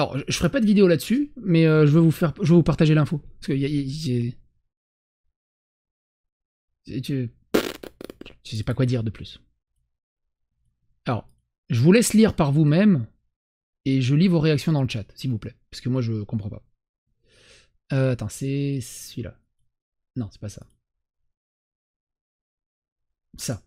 Alors, je ferai pas de vidéo là-dessus, mais euh, je veux vous faire, je veux vous partager l'info parce que y sais pas quoi dire de plus. Alors, je vous laisse lire par vous-même et je lis vos réactions dans le chat, s'il vous plaît, parce que moi je comprends pas. Euh, attends, c'est celui-là. Non, c'est pas ça. Ça.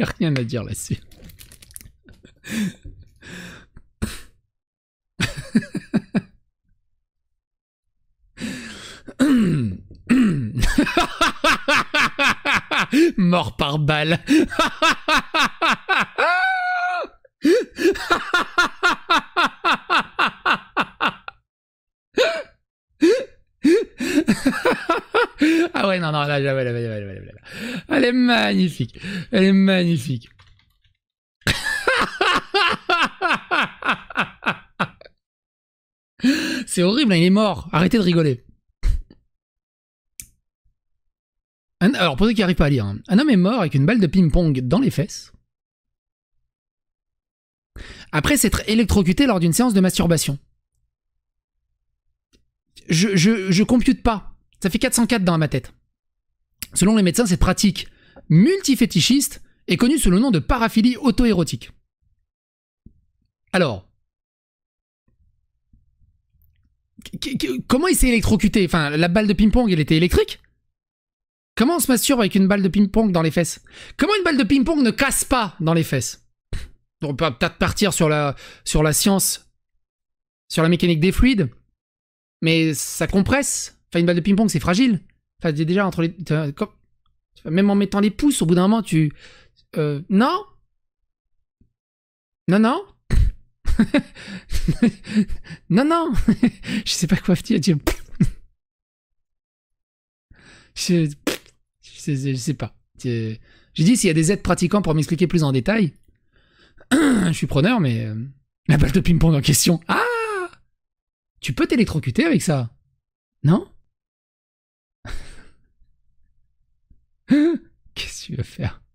J'ai rien à dire là-dessus. Mort par balle. ouais, non, non, là, là, là, là Elle est magnifique. Elle est magnifique. C'est horrible, hein, il est mort. Arrêtez de rigoler. alors, pour ceux qui n'arrivent pas à lire, hein. un homme est mort avec une balle de ping-pong dans les fesses. Après s'être électrocuté lors d'une séance de masturbation. Je, je, je compute pas. Ça fait 404 dans ma tête. Selon les médecins, cette pratique multifétichiste est connue sous le nom de paraphilie autoérotique. Alors, comment il s'est électrocuté Enfin, la balle de ping-pong, elle était électrique Comment on se masturbe avec une balle de ping-pong dans les fesses Comment une balle de ping-pong ne casse pas dans les fesses On peut peut-être partir sur la, sur la science, sur la mécanique des fluides, mais ça compresse. Enfin, une balle de ping-pong, c'est fragile. Enfin, déjà, entre les. même en mettant les pouces, au bout d'un moment, tu. Euh, non Non, non Non, non Je sais pas quoi dire. Je... je... je sais pas. J'ai dit, s'il y a des aides pratiquants pour m'expliquer plus en détail, je suis preneur, mais. Euh, la balle de ping-pong en question. Ah Tu peux t'électrocuter avec ça Non tu veux faire